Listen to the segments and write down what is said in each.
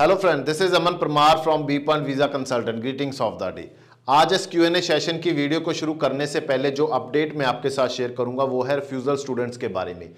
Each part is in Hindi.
Hello friend this is Aman Parmar from B point visa consultant greetings of the day आज इस क्यू एन ए सेशन की वीडियो को शुरू करने से पहले जो अपडेट मैं आपके साथ शेयर करूंगा वो है रिफ्यूजल स्टूडेंट्स के बारे में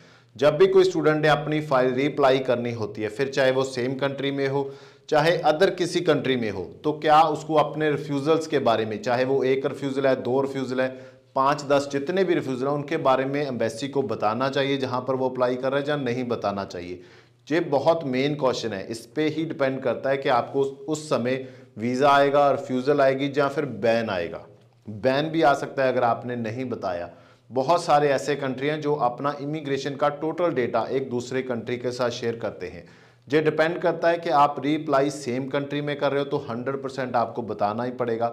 जब भी कोई स्टूडेंट ने अपनी फाइल रीअप्लाई करनी होती है फिर चाहे वो सेम कंट्री में हो चाहे अदर किसी कंट्री में हो तो क्या उसको अपने रिफ्यूजल्स के बारे में चाहे वो एक रिफ्यूज़ल है दो रिफ्यूज़ल है पाँच दस जितने भी रिफ्यूज़ल हैं उनके बारे में एम्बेसी को बताना चाहिए जहाँ पर वो अप्लाई कर रहा है या नहीं बताना चाहिए ये बहुत मेन क्वेश्चन है इस पर ही डिपेंड करता है कि आपको उस समय वीज़ा आएगा रिफ्यूज़ल आएगी या फिर बैन आएगा बैन भी आ सकता है अगर आपने नहीं बताया बहुत सारे ऐसे कंट्री हैं जो अपना इमिग्रेशन का टोटल डेटा एक दूसरे कंट्री के साथ शेयर करते हैं ये डिपेंड करता है कि आप रीप्लाई सेम कंट्री में कर रहे हो तो 100 परसेंट आपको बताना ही पड़ेगा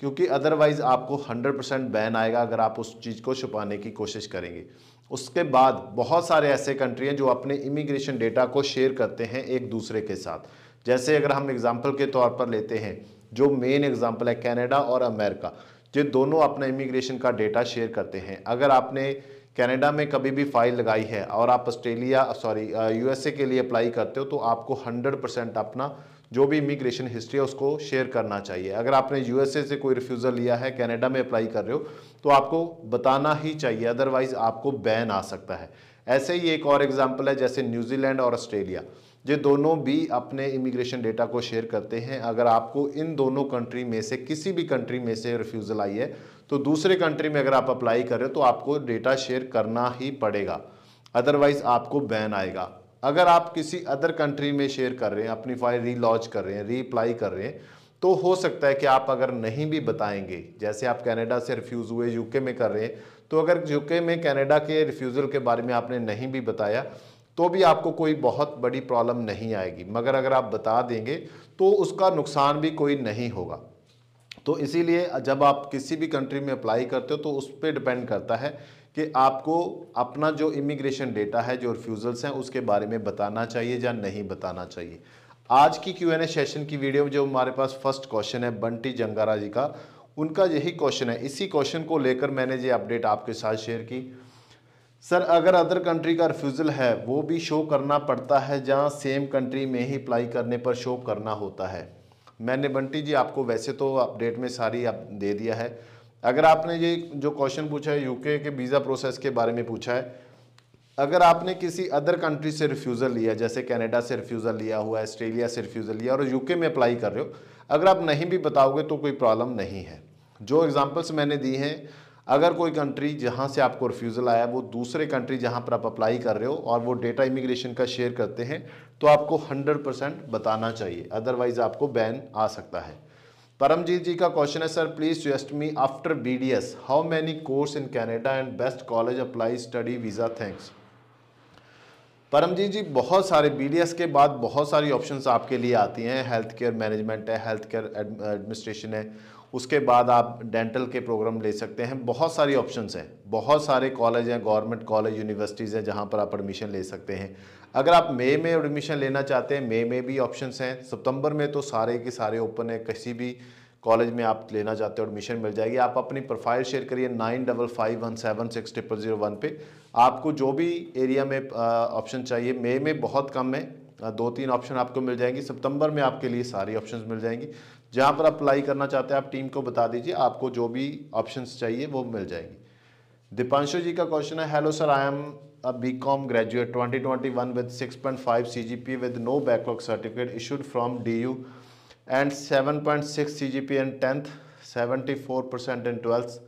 क्योंकि अदरवाइज़ आपको 100 परसेंट बैन आएगा अगर आप उस चीज़ को छुपाने की कोशिश करेंगे उसके बाद बहुत सारे ऐसे कंट्री हैं जो अपने इमिग्रेशन डेटा को शेयर करते हैं एक दूसरे के साथ जैसे अगर हम एग्जाम्पल के तौर पर लेते हैं जो मेन एग्जाम्पल है कैनेडा और अमेरिका जो दोनों अपना इमिग्रेशन का डेटा शेयर करते हैं अगर आपने कनाडा में कभी भी फाइल लगाई है और आप ऑस्ट्रेलिया सॉरी यूएसए के लिए अप्लाई करते हो तो आपको 100 परसेंट अपना जो भी इमिग्रेशन हिस्ट्री है उसको शेयर करना चाहिए अगर आपने यूएसए से कोई रिफ्यूज़ल लिया है कनाडा में अप्लाई कर रहे हो तो आपको बताना ही चाहिए अदरवाइज़ आपको बैन आ सकता है ऐसे ही एक और एग्जाम्पल है जैसे न्यूजीलैंड और ऑस्ट्रेलिया ये दोनों भी अपने इमिग्रेशन डेटा को शेयर करते हैं अगर आपको इन दोनों कंट्री में से किसी भी कंट्री में से रिफ्यूज़ल आई है तो दूसरे कंट्री में अगर आप अप्लाई कर रहे हो तो आपको डेटा शेयर करना ही पड़ेगा अदरवाइज़ आपको बैन आएगा अगर आप किसी अदर कंट्री में शेयर कर रहे हैं अपनी फाइल रीलॉन्च कर रहे हैं रीअप्लाई कर रहे हैं तो हो सकता है कि आप अगर नहीं भी बताएंगे जैसे आप कनाडा से रिफ्यूज़ हुए यूके में कर रहे हैं तो अगर यूके में कनाडा के रिफ्यूज़ल के बारे में आपने नहीं भी बताया तो भी आपको कोई बहुत बड़ी प्रॉब्लम नहीं आएगी मगर अगर आप बता देंगे तो उसका नुकसान भी कोई नहीं होगा तो इसीलिए जब आप किसी भी कंट्री में अप्लाई करते हो तो उस पर डिपेंड करता है कि आपको अपना जो इमिग्रेशन डेटा है जो रिफ्यूज़ल्स हैं उसके बारे में बताना चाहिए या नहीं बताना चाहिए आज की क्यू एन ए सेशन की वीडियो में जो हमारे पास फर्स्ट क्वेश्चन है बंटी जंगारा जी का उनका यही क्वेश्चन है इसी क्वेश्चन को लेकर मैंने ये अपडेट आपके साथ शेयर की सर अगर अदर कंट्री का रिफ्यूज़ल है वो भी शो करना पड़ता है जहाँ सेम कंट्री में ही अप्लाई करने पर शो करना होता है मैंने बंटी जी आपको वैसे तो अपडेट में सारी आप दे दिया है अगर आपने ये जो क्वेश्चन पूछा है यूके के वीज़ा प्रोसेस के बारे में पूछा है अगर आपने किसी अदर कंट्री से रिफ्यूज़ल लिया जैसे कनाडा से रिफ्यूज़ल लिया हुआ ऑस्ट्रेलिया से रिफ्यूज़ल लिया और यूके में अप्लाई कर रहे हो अगर आप नहीं भी बताओगे तो कोई प्रॉब्लम नहीं है जो एग्जांपल्स मैंने दी हैं अगर कोई कंट्री जहां से आपको रिफ्यूज़ल आया वो दूसरे कंट्री जहाँ पर आप अप्लाई कर रहे हो और वो डेटा इमिग्रेशन का शेयर करते हैं तो आपको हंड्रेड बताना चाहिए अदरवाइज़ आपको बैन आ सकता है परमजीत जी का क्वेश्चन है sir please just me after B D S how many course in Canada and best college apply study visa thanks Paramjeet ji बहुत सारे बी के बाद बहुत सारी ऑप्शंस आपके लिए आती हैं हेल्थ केयर मैनेजमेंट है हेल्थ केयर एडमिनिस्ट्रेशन है उसके बाद आप डेंटल के प्रोग्राम ले सकते हैं बहुत सारी ऑप्शंस हैं बहुत सारे कॉलेज हैं गवर्नमेंट कॉलेज यूनिवर्सिटीज़ हैं जहां पर आप एडमिशन ले सकते हैं अगर आप मई में एडमिशन लेना चाहते हैं मई में भी ऑप्शंस हैं सितंबर में तो सारे के सारे ओपन है किसी भी कॉलेज में आप लेना चाहते हो एडमिशन मिल जाएगी आप अपनी प्रोफाइल शेयर करिए nine double five one seven six triple zero one पर आपको जो भी एरिया में ऑप्शन चाहिए मई में बहुत कम है दो तीन ऑप्शन आपको मिल जाएंगी सितंबर में आपके लिए सारी ऑप्शन मिल जाएंगी जहाँ पर अप्लाई करना चाहते हैं आप टीम को बता दीजिए आपको जो भी ऑप्शन चाहिए वो मिल जाएंगी दीपांशु जी का क्वेश्चन है hello sir I am a B com graduate twenty twenty one with six point five C G P with no backlog certificate issued from D U and seven point six C G P and tenth seventy four percent in twelfth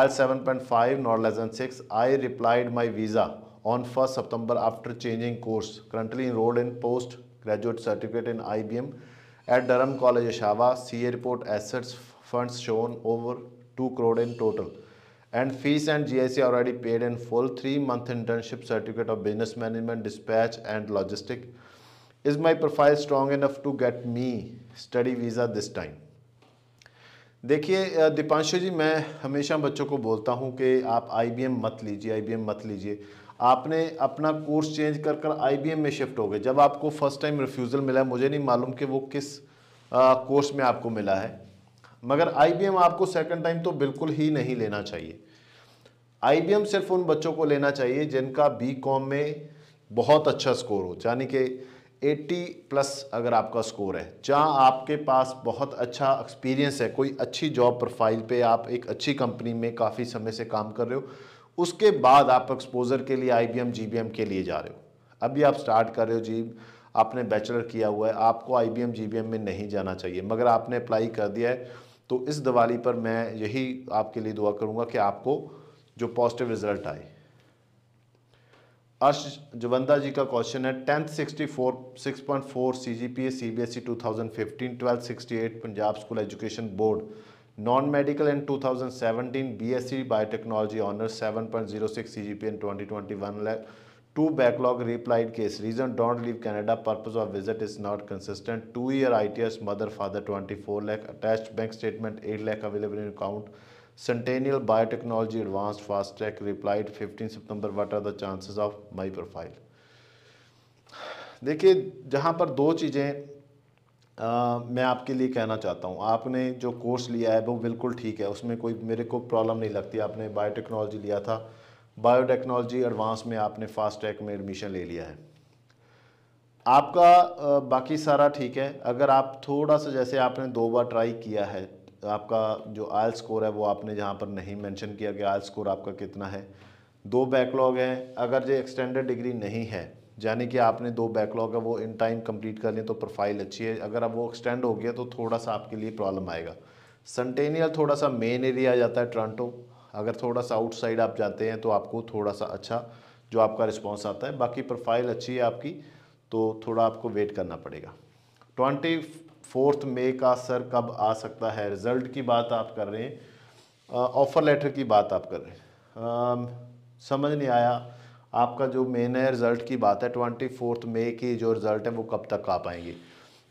I seven point five not less than six I replied my visa on 1st September after changing course. Currently enrolled in postgraduate certificate in IBM at Durham College Ashava. CA report assets funds shown over 2 crore in total. And fees and GIC already paid in full. 3 month internship certificate of business management, dispatch and logistic. Is my profile strong enough to get me study visa this time? देखिए दीपांशु जी मैं हमेशा बच्चों को बोलता हूँ कि आप आई मत लीजिए आई मत लीजिए आपने अपना कोर्स चेंज कर कर आई में शिफ्ट हो गए जब आपको फर्स्ट टाइम रिफ्यूज़ल मिला मुझे नहीं मालूम कि वो किस कोर्स में आपको मिला है मगर आई आपको सेकेंड टाइम तो बिल्कुल ही नहीं लेना चाहिए आई सिर्फ उन बच्चों को लेना चाहिए जिनका बी कॉम में बहुत अच्छा स्कोर हो यानी कि 80 प्लस अगर आपका स्कोर है जहाँ आपके पास बहुत अच्छा एक्सपीरियंस है कोई अच्छी जॉब प्रोफाइल पे आप एक अच्छी कंपनी में काफ़ी समय से काम कर रहे हो उसके बाद आप एक्सपोजर के लिए आई बी के लिए जा रहे हो अभी आप स्टार्ट कर रहे हो जी आपने बैचलर किया हुआ है आपको आई बी में नहीं जाना चाहिए मगर आपने अप्लाई कर दिया है तो इस दिवाली पर मैं यही आपके लिए दुआ करूंगा कि आपको जो पॉजिटिव रिजल्ट आए अर्श जवंदा जी का क्वेश्चन है tenth sixty four six point four C G P S C B S E two thousand fifteen twelfth sixty eight Punjab school education board non medical and 2017 BSc biotechnology honours 7.06 point zero six C G P and twenty two backlog replied case reason don't leave Canada purpose of visit is not consistent two year I mother father 24 four lakh attach bank statement eight lack available in account Centennial biotechnology advance fast track replied fifteen सितंबर what are the chances of my profile देखिए जहाँ पर दो चीज़ें आ, मैं आपके लिए कहना चाहता हूँ आपने जो कोर्स लिया है वो बिल्कुल ठीक है उसमें कोई मेरे को प्रॉब्लम नहीं लगती आपने बायोटेक्नोलॉजी लिया था बायोटेक्नोलॉजी एडवांस में आपने फास्ट ट्रैक में एडमिशन ले लिया है आपका बाकी सारा ठीक है अगर आप थोड़ा सा जैसे आपने दो बार ट्राई किया है आपका जो आयल स्कोर है वो आपने जहाँ पर नहीं मेंशन किया कि आयल स्कोर आपका कितना है दो बैकलॉग हैं अगर जो एक्सटेंडेड डिग्री नहीं है यानी कि आपने दो बैकलॉग है वो इन टाइम कंप्लीट कर लें तो प्रोफाइल अच्छी है अगर अब वो एक्सटेंड हो गया तो थोड़ा सा आपके लिए प्रॉब्लम आएगा संटेनियल थोड़ा सा मेन एरिया आ जाता है टोरंटो अगर थोड़ा सा आउटसाइड आप जाते हैं तो आपको थोड़ा सा अच्छा जो आपका रिस्पॉन्स आता है बाकी प्रोफाइल अच्छी है आपकी तो थोड़ा आपको वेट करना पड़ेगा ट्वेंटी फोर्थ मे का सर कब आ सकता है रिज़ल्ट की बात आप कर रहे हैं ऑफ़र लेटर की बात आप कर रहे हैं आ, समझ नहीं आया आपका जो मेन है रिज़ल्ट की बात है ट्वेंटी फोर्थ मे की जो रिज़ल्ट है वो कब तक आ पाएंगी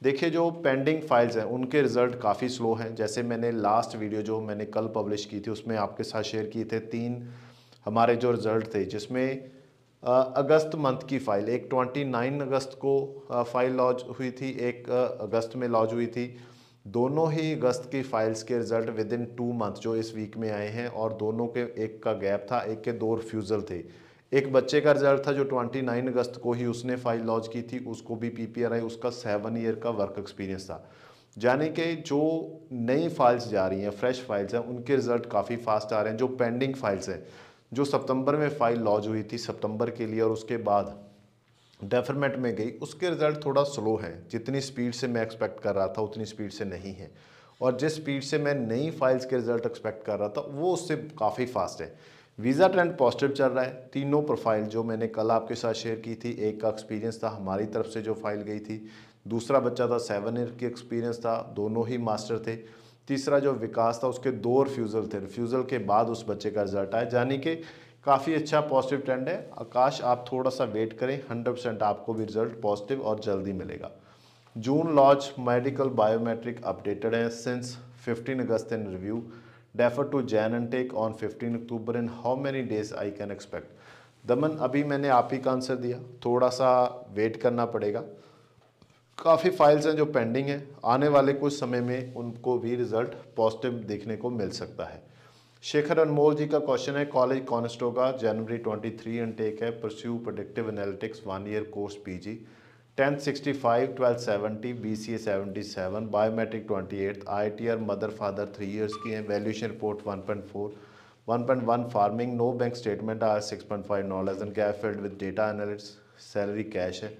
देखिए जो पेंडिंग फाइल्स हैं उनके रिज़ल्ट काफ़ी स्लो हैं जैसे मैंने लास्ट वीडियो जो मैंने कल पब्लिश की थी उसमें आपके साथ शेयर किए थे तीन हमारे जो रिज़ल्ट थे जिसमें अगस्त मंथ की फ़ाइल एक 29 अगस्त को फ़ाइल लॉन्च हुई थी एक अगस्त में लॉन्च हुई थी दोनों ही अगस्त की फ़ाइल्स के result within two month जो इस वीक में आए हैं और दोनों के एक का गैप था एक के दो रिफ्यूज़ल थे एक बच्चे का रिजल्ट था जो 29 अगस्त को ही उसने फाइल लॉन्च की थी उसको भी पीपीआरआई उसका सेवन ईयर का वर्क एक्सपीरियंस था यानी कि जो नई फाइल्स जा रही हैं फ्रेश फाइल्स हैं उनके रिजल्ट काफ़ी फास्ट आ रहे हैं जो पेंडिंग फाइल्स हैं जो सितंबर में फाइल लॉन्च हुई थी सितंबर के लिए और उसके बाद डेफरमेंट में गई उसके रिजल्ट थोड़ा स्लो है जितनी स्पीड से मैं एक्सपेक्ट कर रहा था उतनी स्पीड से नहीं है और जिस स्पीड से मैं नई फाइल्स के रिजल्ट एक्सपेक्ट कर रहा था वो उससे काफ़ी फास्ट है वीज़ा ट्रेंड पॉजिटिव चल रहा है तीनों प्रोफाइल जो मैंने कल आपके साथ शेयर की थी एक का एक्सपीरियंस था हमारी तरफ से जो फाइल गई थी दूसरा बच्चा था सेवन ईयर की एक्सपीरियंस था दोनों ही मास्टर थे तीसरा जो विकास था उसके दो रिफ्यूज़ल थे रिफ्यूज़ल के बाद उस बच्चे का रिजल्ट आया यानी कि काफ़ी अच्छा पॉजिटिव ट्रेंड है आकाश आप थोड़ा सा वेट करें हंड्रेड परसेंट आपको भी रिजल्ट पॉजिटिव और जल्दी मिलेगा June launch medical biometric updated है since fifteen August in review defer to Jan and tech on fifteen October in how many days I can expect दमन अभी मैंने आप ही का आंसर दिया थोड़ा सा वेट करना पड़ेगा काफ़ी फाइल्स हैं जो पेंडिंग हैं आने वाले कुछ समय में उनको भी रिजल्ट पॉजिटिव देखने को मिल सकता है शेखर अनमोल जी का क्वेश्चन है कॉलेज कॉन्स्टो का जनवरी 23 इनटेक है pursue productive analytics one year course PG G sixty five twelfth seventy B C A seventy seven biometric twenty eight I T R mother father three years की हैं valuation report one one point four point one farming no bank statement R five knowledge and कैफ field with data analyst salary cash है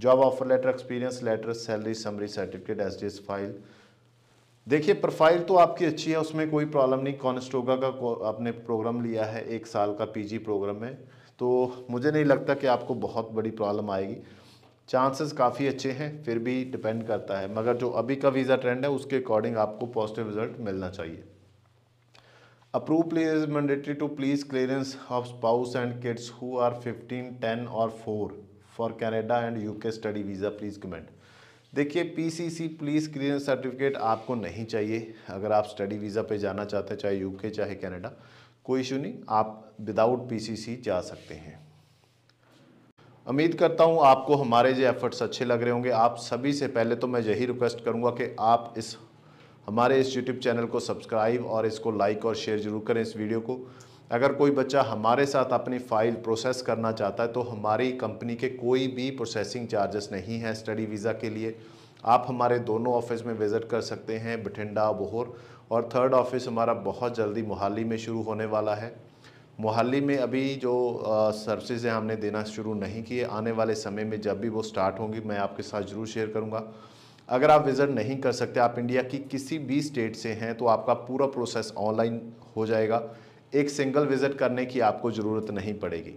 job offer letter experience letter salary summary certificate S D S file देखिए प्रोफाइल तो आपकी अच्छी है उसमें कोई प्रॉब्लम नहीं कॉन्स्टोगा का आपने प्रोग्राम लिया है एक साल का पी जी प्रोग्राम है तो मुझे नहीं लगता कि आपको बहुत बड़ी प्रॉब्लम आएगी चांसेस काफ़ी अच्छे हैं फिर भी डिपेंड करता है मगर जो अभी का वीज़ा ट्रेंड है उसके अकॉर्डिंग आपको पॉजिटिव रिजल्ट मिलना चाहिए approve police is mandatory to police clearance of spouse and kids who are fifteen ten और four for Canada and UK study visa please comment देखिए पीसीसी प्लीज़ क्लियरेंस सर्टिफिकेट आपको नहीं चाहिए अगर आप स्टडी वीज़ा पे जाना चाहते हैं चाहे यूके चाहे कनाडा कोई इशू नहीं आप विदाउट पीसीसी जा सकते हैं उम्मीद करता हूँ आपको हमारे ये एफ़र्ट्स अच्छे लग रहे होंगे आप सभी से पहले तो मैं यही रिक्वेस्ट करूँगा कि आप इस हमारे इस यूट्यूब चैनल को सब्सक्राइब और इसको लाइक और शेयर ज़रूर करें इस वीडियो को अगर कोई बच्चा हमारे साथ अपनी फ़ाइल प्रोसेस करना चाहता है तो हमारी कंपनी के कोई भी प्रोसेसिंग चार्जेस नहीं है स्टडी वीज़ा के लिए आप हमारे दोनों ऑफिस में विज़िट कर सकते हैं बठिंडा बोहर और थर्ड ऑफिस हमारा बहुत जल्दी मोहाली में शुरू होने वाला है मोहाली में अभी जो सर्विसेज हैं हमने देना शुरू नहीं किए आने वाले समय में जब भी वो स्टार्ट होंगी मैं आपके साथ ज़रूर शेयर करूँगा अगर आप विज़िट नहीं कर सकते आप इंडिया की किसी भी स्टेट से हैं तो आपका पूरा प्रोसेस ऑनलाइन हो जाएगा एक सिंगल विज़िट करने की आपको ज़रूरत नहीं पड़ेगी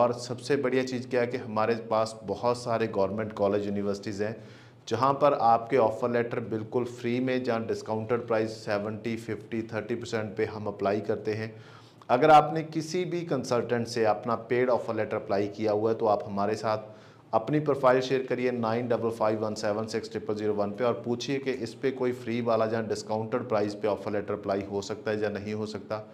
और सबसे बढ़िया चीज़ क्या है कि हमारे पास बहुत सारे गवर्नमेंट कॉलेज यूनिवर्सिटीज़ हैं जहाँ पर आपके ऑफ़र लेटर बिल्कुल फ्री में जहाँ discounted price seventy fifty thirty percent पर हम अप्लाई करते हैं अगर आपने किसी भी कंसल्टेंट से अपना पेड ऑफर लेटर अप्लाई किया हुआ है तो आप हमारे साथ अपनी प्रोफाइल शेयर करिए nine double five one seven six triple zero one पर और पूछिए कि इस पर कोई फ्री वाला जहाँ डिस्काउंटेड प्राइस पे ऑफर लेटर अप्लाई हो सकता है या नहीं हो सकता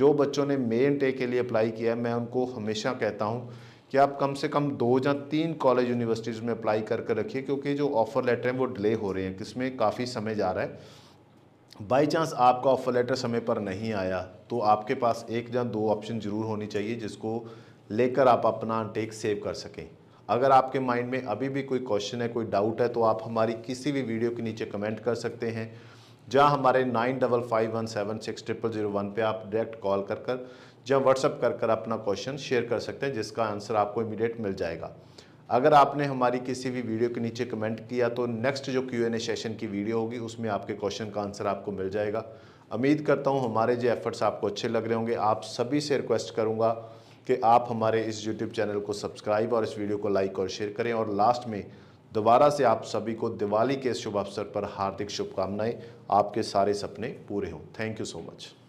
जो बच्चों ने मेन टे के लिए अप्लाई किया है मैं उनको हमेशा कहता हूँ कि आप कम से कम दो या तीन कॉलेज यूनिवर्सिटीज़ में अप्लाई करके कर रखिए क्योंकि जो ऑफ़र लेटर हैं वो डिले हो रहे हैं किसमें काफ़ी समय जा रहा है बाई चांस आपका ऑफर लेटर समय पर नहीं आया तो आपके पास एक या दो ऑप्शन ज़रूर होनी चाहिए जिसको लेकर आप अपना टेक सेव कर सकें अगर आपके माइंड में अभी भी कोई क्वेश्चन है कोई डाउट है तो आप हमारी किसी भी वीडियो के नीचे कमेंट कर सकते हैं जहाँ हमारे nine double five one seven six triple zero one पर आप डायरेक्ट कॉल कर कर या व्हाट्सअप कर कर अपना क्वेश्चन शेयर कर सकते हैं जिसका आंसर आपको इमीडिएट मिल जाएगा अगर आपने हमारी किसी भी वीडियो के नीचे कमेंट किया तो नेक्स्ट जो क्यू एन ए सेशन की वीडियो होगी उसमें आपके क्वेश्चन का आंसर आपको मिल जाएगा उम्मीद करता हूँ हमारे जो एफ़र्ट्स आपको अच्छे लग रहे होंगे आप सभी से रिक्वेस्ट करूँगा कि आप हमारे इस यूट्यूब चैनल को सब्सक्राइब और इस वीडियो को लाइक और शेयर करें और लास्ट में दोबारा से आप सभी को दिवाली के शुभ अवसर पर हार्दिक शुभकामनाएं आपके सारे सपने पूरे हों थैंक यू सो मच